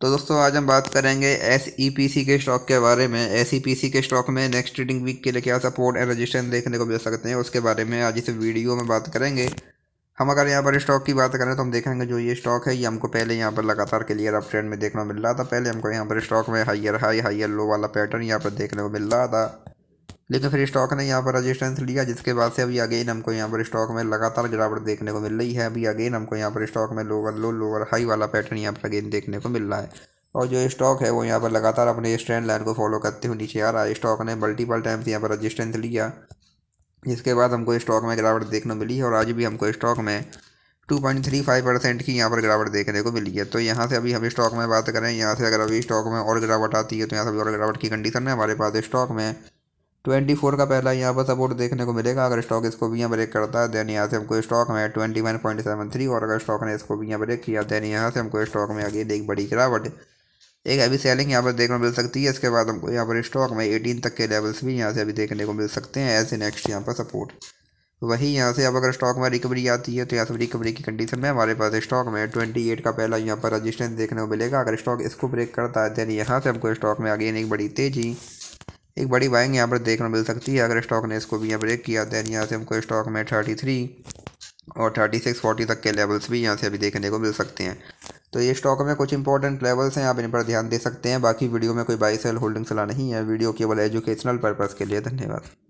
तो दोस्तों आज हम बात करेंगे एस e के स्टॉक के बारे में एस e के स्टॉक में नेक्स्ट ट्रेडिंग वीक के लिए क्या सपोर्ट एंड रजिस्ट्रेशन देखने को मिल सकते हैं उसके बारे में आज इस वीडियो में बात करेंगे हम अगर यहाँ पर स्टॉक की बात करें तो हम देखेंगे जो ये स्टॉक है ये हमको पहले यहाँ पर लगातार क्लियर अप ट्रेंड में देखने को मिल रहा था पहले हमको यहाँ पर स्टॉक में हाइयर हाई हाइयर लो वाला पैटर्न यहाँ पर देखने को मिल रहा था लेकिन फिर स्टॉक ने यहाँ पर रजिस्टेंस लिया जिसके बाद से अभी अगेन हमको यहाँ पर स्टॉक में लगातार गिरावट देखने को मिल रही है अभी अगेन हमको यहाँ पर स्टॉक में लोअर लो लोअर हाई वाला पैटर्न यहाँ पर अगेन देखने को मिल रहा है और जो स्टॉक है वो यहाँ पर लगातार अपने स्ट्रेंड लाइन को फॉलो करते हुए नीचे आ रहा है स्टॉक ने मल्टीपल टाइम्स यहाँ पर रजिस्टेंस लिया जिसके बाद हमको स्टॉक में गिरावट देखने को मिली है और आज भी हमको स्टॉक में two point three five percent की यहाँ पर गिरावट देखने को मिली है तो यहाँ से अभी हम स्टॉक में बात करें यहाँ से अगर अभी स्टॉक में और गिरावट आती है तो यहाँ से अभी और गिरावट की कंडीशन है हमारे पास स्टॉक में ट्वेंटी फोर का पहला यहाँ पर सपोर्ट देखने को मिलेगा अगर स्टॉक इसको भी यहाँ ब्रेक करता है देन यहाँ से हमको स्टॉक में twenty one point seven three और अगर स्टॉक ने इसको भी यहाँ ब्रेक किया देन यहाँ से हमको स्टॉक में आगे एक बड़ी गिरावट एक अभी सेलिंग यहाँ पर देखने को मिल सकती है इसके बाद हमको यहाँ पर स्टॉक में एटीन तक के लेवल्स भी यहाँ से अभी देखने को मिल सकते हैं ऐसे नेक्स्ट यहाँ पर सपोर्ट वही यहाँ से अब अगर स्टॉक में रिकवरी आती है तो यहाँ से रिकवरी की कंडीशन में हमारे पास स्टॉक में ट्वेंटी एट का पहला यहाँ पर रजिस्टेंस देखने को मिलेगा अगर स्टॉक इसको ब्रेक करता है देन यहाँ से हमको स्टॉक में आगे एक बड़ी तेज़ी एक बड़ी बाइंग यहाँ पर देखने मिल सकती है अगर स्टॉक ने इसको भी यहाँ ब्रेक किया दैन यहाँ से हमको स्टॉक में थर्टी थ्री और थर्टी सिक्स फोर्टी तक के लेवल्स भी यहाँ से अभी देखने को मिल सकते हैं तो ये स्टॉक में कुछ इंपॉर्टेंट लेवल्स हैं आप इन पर ध्यान दे सकते हैं बाकी वीडियो में कोई बाई सेल होल्डिंग सलाह नहीं है वीडियो केवल एजुकेशनल पर्पज़ के लिए धन्यवाद